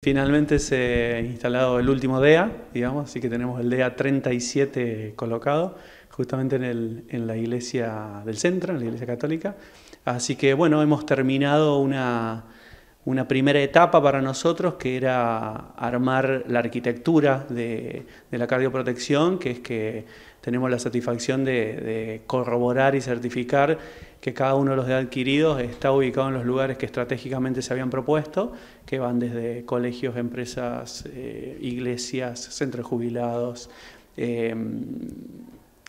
Finalmente se ha instalado el último DEA, digamos, así que tenemos el DEA 37 colocado, justamente en, el, en, la iglesia del centro, en la iglesia católica. Así que bueno, hemos terminado una, una primera etapa para nosotros que era armar la arquitectura de, la cardioprotección, que es que tenemos la satisfacción de, corroborar y certificar que cada uno de los adquiridos está ubicado en los lugares que estratégicamente se habían propuesto, que van desde colegios, empresas, eh, iglesias, centros jubilados. Eh,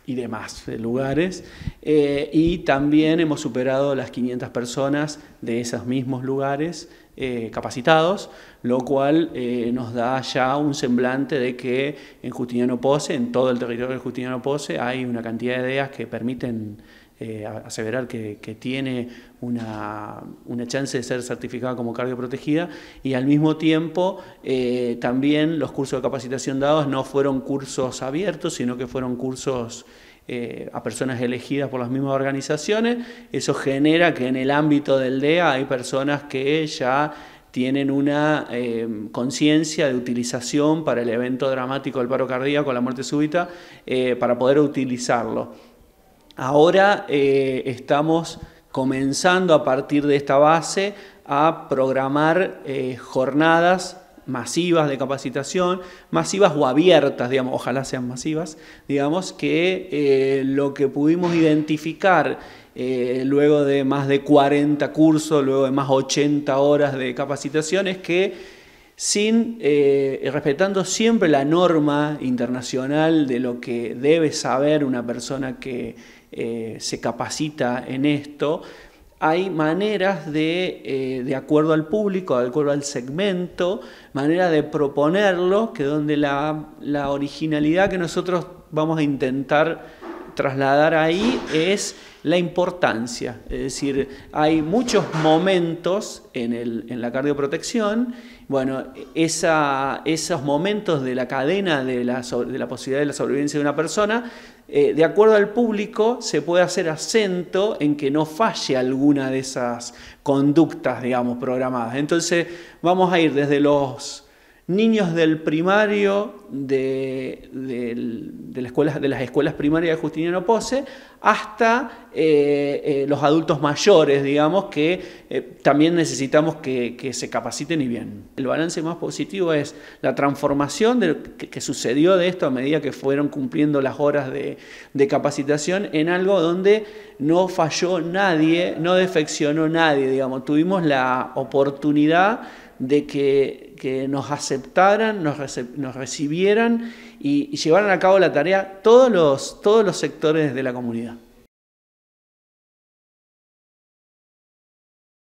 y demás eh, lugares. Eh, y también hemos superado las 500 personas de esos mismos lugares eh, capacitados, lo cual nos da ya un semblante de que en Justiniano Pose, en todo el territorio de Justiniano Pose, hay una cantidad de ideas que permiten eh, aseverar que, tiene una, chance de ser certificada como cardioprotegida y al mismo tiempo eh, también los cursos de capacitación dados no fueron cursos abiertos, sino que fueron cursos... Eh, a personas elegidas por las mismas organizaciones, eso genera que en el ámbito del DEA hay personas que ya tienen una em, conciencia de utilización para el evento dramático del paro cardíaco, la muerte súbita, para poder utilizarlo. Ahora eh, estamos comenzando a partir de esta base a programar eh, jornadas masivas de capacitación, masivas o abiertas, digamos, ojalá sean masivas, digamos, que eh, lo que pudimos identificar luego de más de 40 cursos, luego de más 80 horas de capacitación, es que sin, respetando siempre la norma internacional de lo que debe saber una persona que eh, se capacita en esto, hay maneras de, eh, de acuerdo al público, de acuerdo al segmento, manera de proponerlo, que donde la, la originalidad que nosotros vamos a intentar trasladar ahí es la importancia. Es decir, hay muchos momentos en, el, en la cardioprotección, bueno, esa, esos momentos de la cadena de la, de la, posibilidad de la sobrevivencia de una persona, eh, de acuerdo al público, se puede hacer acento en que no falle alguna de esas conductas, digamos, programadas. Entonces, vamos a ir desde los niños del primario de, las escuelas primarias de Justiniano Pose hasta eh, eh, los adultos mayores, digamos, que eh, también necesitamos que, se capaciten y bien. El balance más positivo es la transformación que, sucedió de esto a medida que fueron cumpliendo las horas de capacitación en algo donde no falló nadie, no defeccionó nadie, digamos, tuvimos la oportunidad de que, que nos aceptaran, nos, recibieran y, y, llevaran a cabo la tarea todos los, todos los sectores de la comunidad.